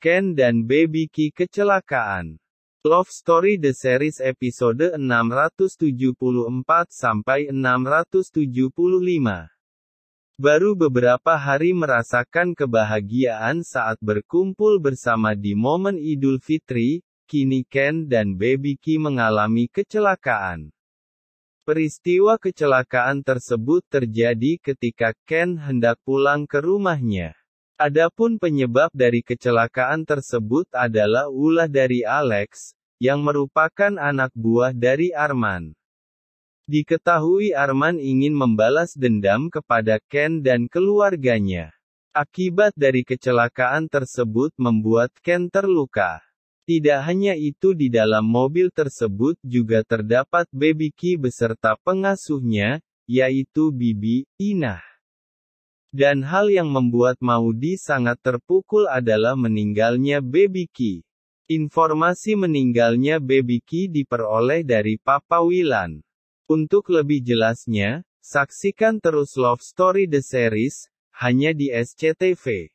Ken dan Baby Ki kecelakaan. Love Story The Series episode 674 sampai 675. Baru beberapa hari merasakan kebahagiaan saat berkumpul bersama di momen Idul Fitri, kini Ken dan Baby Ki mengalami kecelakaan. Peristiwa kecelakaan tersebut terjadi ketika Ken hendak pulang ke rumahnya. Adapun penyebab dari kecelakaan tersebut adalah ulah dari Alex, yang merupakan anak buah dari Arman. Diketahui Arman ingin membalas dendam kepada Ken dan keluarganya. Akibat dari kecelakaan tersebut membuat Ken terluka. Tidak hanya itu di dalam mobil tersebut juga terdapat baby Ki beserta pengasuhnya, yaitu Bibi, Inah. Dan hal yang membuat Maudi sangat terpukul adalah meninggalnya Baby Ki. Informasi meninggalnya Baby Ki diperoleh dari Papa Wilan. Untuk lebih jelasnya, saksikan terus Love Story The Series, hanya di SCTV.